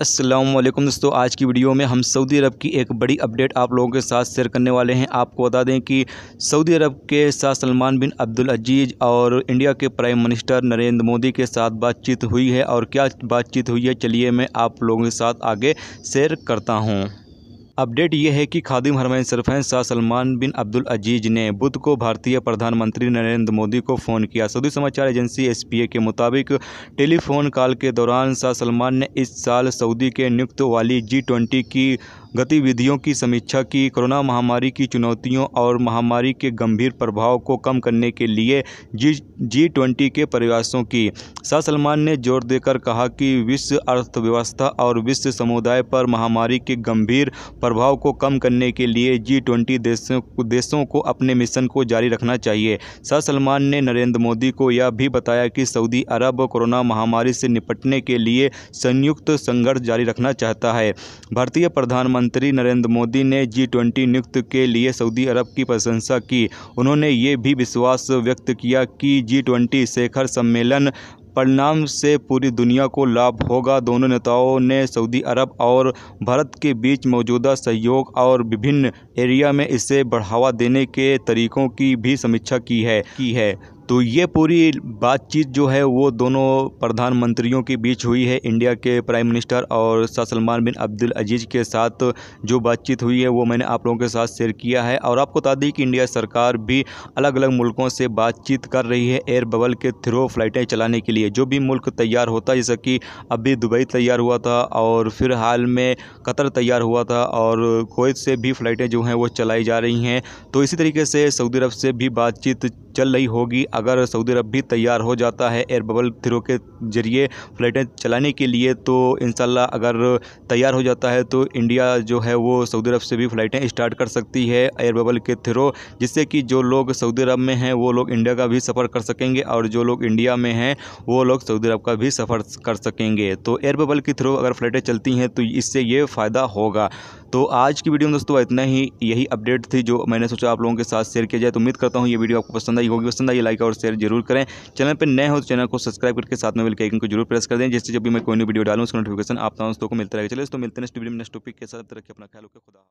असलम दोस्तों आज की वीडियो में हम सऊदी अरब की एक बड़ी अपडेट आप लोगों के साथ शेयर करने वाले हैं आपको बता दें कि सऊदी अरब के साथ सलमान बिन अब्दुल अजीज़ और इंडिया के प्राइम मिनिस्टर नरेंद्र मोदी के साथ बातचीत हुई है और क्या बातचीत हुई है चलिए मैं आप लोगों के साथ आगे शेयर करता हूँ अपडेट ये है कि खादिम हरमैन सरफैन शाह सलमान बिन अब्दुल अजीज ने बुध को भारतीय प्रधानमंत्री नरेंद्र मोदी को फ़ोन किया सऊदी समाचार एजेंसी एस के मुताबिक टेलीफोन कॉल के दौरान शाह सलमान ने इस साल सऊदी के नियुक्त वाली जी ट्वेंटी की गतिविधियों की समीक्षा की कोरोना महामारी की चुनौतियों और महामारी के गंभीर प्रभाव को कम करने के लिए जी जी ट्वेंटी के प्रयासों की शाह सलमान ने जोर देकर कहा कि विश्व अर्थव्यवस्था और विश्व समुदाय पर महामारी के गंभीर प्रभाव को कम करने के लिए जी ट्वेंटी देशों देशों को अपने मिशन को जारी रखना चाहिए शाह सलमान ने नरेंद्र मोदी को यह भी बताया कि सऊदी अरब कोरोना महामारी से निपटने के लिए संयुक्त संघर्ष जारी रखना चाहता है भारतीय प्रधानमंत्री प्रधानमंत्री नरेंद्र मोदी ने जी ट्वेंटी नियुक्त के लिए सऊदी अरब की प्रशंसा की उन्होंने ये भी विश्वास व्यक्त किया कि जी ट्वेंटी शिखर सम्मेलन परिणाम से पूरी दुनिया को लाभ होगा दोनों नेताओं ने सऊदी अरब और भारत के बीच मौजूदा सहयोग और विभिन्न एरिया में इसे बढ़ावा देने के तरीकों की भी समीक्षा की है की है तो ये पूरी बातचीत जो है वो दोनों प्रधानमंत्रियों के बीच हुई है इंडिया के प्राइम मिनिस्टर और शाह सलमान बिन अब्दुल अजीज़ के साथ जो बातचीत हुई है वो मैंने आप लोगों के साथ शेयर किया है और आपको बता दें कि इंडिया सरकार भी अलग अलग मुल्कों से बातचीत कर रही है एयर बबल के थ्रो फ्लाइटें चलाने के लिए जो भी मुल्क तैयार होता है जैसा कि अभी दुबई तैयार हुआ था और फिर हाल में कतर तैयार हुआ था और कोत से भी फ़्लाइटें जो हैं वो चलाई जा रही हैं तो इसी तरीके से सऊदी अरब से भी बातचीत चल रही होगी अगर सऊदी अरब भी तैयार हो जाता है एयर बबल थ्रो के ज़रिए फ्लाइटें चलाने के लिए तो इन अगर तैयार हो जाता है तो इंडिया जो है वो सऊदी अरब से भी फ़्लाइटें स्टार्ट कर सकती है एयर बबल के थ्रो जिससे कि जो लोग सऊदी अरब में हैं वो लोग इंडिया का भी सफ़र कर सकेंगे और जो लोग इंडिया में हैं वो लोग सऊदी अरब का भी सफ़र कर सकेंगे तो एयर बबल के थ्रू अगर फ्लाइटें चलती हैं तो इससे ये फ़ायदा होगा तो आज की वीडियो में दोस्तों इतना ही यही अपडेट थी जो मैंने सोचा आप लोगों के साथ शेयर किया जाए तो उम्मीद करता हूँ ये वीडियो आपको पसंद आई होगी पसंद आई लाइक और शेयर जरूर करें चैनल पर नए हो तो चैनल को सब्सक्राइब करके साथ में मिलकर आइकन को जरूर प्रेस कर दें जिससे जब भी मैं कोई नई वीडियो डालूँ उसका नोटिफिकेशन आप दोस्तों को मिलता रहेगा चले तो मिलते हैं नेक्स्ट वीडियो नेक्स्ट टॉपिक के साथ रखिए अपना ख्याल रखें खुदा